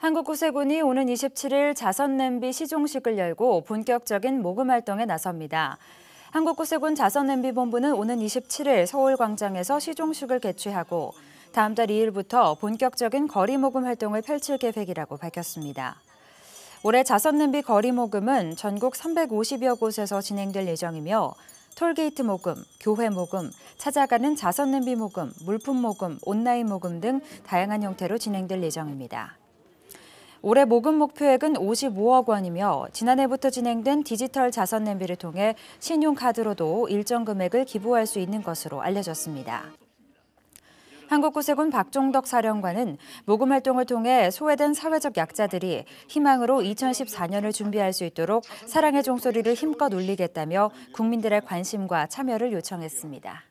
한국구세군이 오는 27일 자선냄비 시종식을 열고 본격적인 모금 활동에 나섭니다. 한국구세군 자선냄비본부는 오는 27일 서울광장에서 시종식을 개최하고 다음 달 2일부터 본격적인 거리 모금 활동을 펼칠 계획이라고 밝혔습니다. 올해 자선냄비 거리 모금은 전국 350여 곳에서 진행될 예정이며 톨게이트 모금, 교회 모금, 찾아가는 자선냄비 모금, 물품 모금, 온라인 모금 등 다양한 형태로 진행될 예정입니다. 올해 모금 목표액은 55억 원이며 지난해부터 진행된 디지털 자선 냄비를 통해 신용카드로도 일정 금액을 기부할 수 있는 것으로 알려졌습니다. 한국구세군 박종덕 사령관은 모금 활동을 통해 소외된 사회적 약자들이 희망으로 2014년을 준비할 수 있도록 사랑의 종소리를 힘껏 울리겠다며 국민들의 관심과 참여를 요청했습니다.